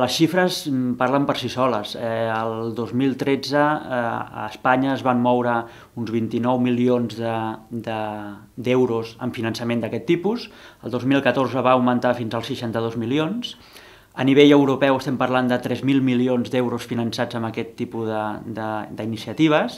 Les xifres mm, parlen per si soles. Eh, el 2013 eh, a Espanya es van moure uns 29 milions d'euros de, de, en finançament d'aquest tipus, el 2014 va augmentar fins als 62 milions, a nivell europeu estem parlant de 3.000 milions d'euros finançats amb aquest tipus d'iniciatives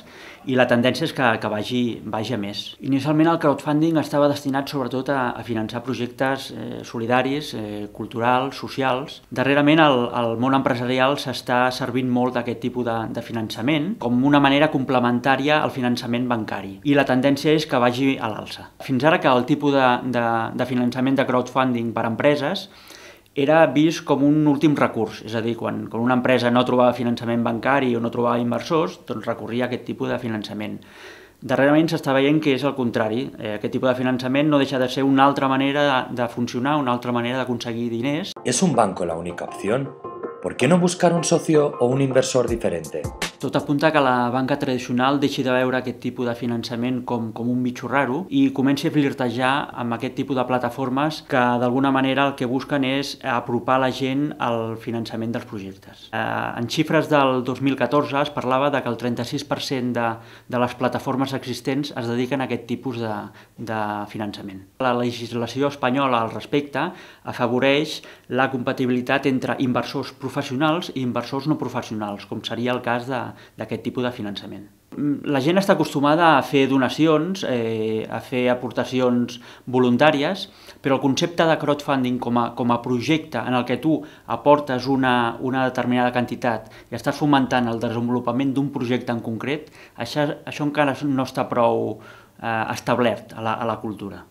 i la tendència és que, que vagi, vagi a més. Inicialment el crowdfunding estava destinat sobretot a, a finançar projectes eh, solidaris, eh, culturals, socials. Darrerament el, el món empresarial s'està servint molt d'aquest tipus de, de finançament com una manera complementària al finançament bancari i la tendència és que vagi a l'alça. Fins ara que el tipus de, de, de finançament de crowdfunding per a empreses era vist com un últim recurs, és a dir, quan, quan una empresa no trobava finançament bancari o no trobava inversors, doncs recorria a aquest tipus de finançament. Darrerament s'està veient que és el contrari. Eh, aquest tipus de finançament no deixa de ser una altra manera de, de funcionar, una altra manera d'aconseguir diners. És un banco la única opció? ¿Por qué no buscar un socio o un inversor diferente? Tot apunta que la banca tradicional deixi de veure aquest tipus de finançament com, com un bitxo raro i comenci a flirtejar amb aquest tipus de plataformes que d'alguna manera el que busquen és apropar la gent al finançament dels projectes. Eh, en xifres del 2014 es parlava de que el 36% de, de les plataformes existents es dediquen a aquest tipus de, de finançament. La legislació espanyola al respecte afavoreix la compatibilitat entre inversors professionals i inversors no professionals, com seria el cas de, d'aquest tipus de finançament. La gent està acostumada a fer donacions, eh, a fer aportacions voluntàries, però el concepte de crowdfunding com a, com a projecte en el que tu aportes una, una determinada quantitat i estàs fomentant el desenvolupament d'un projecte en concret, això, això encara no està prou eh, establert a la, a la cultura.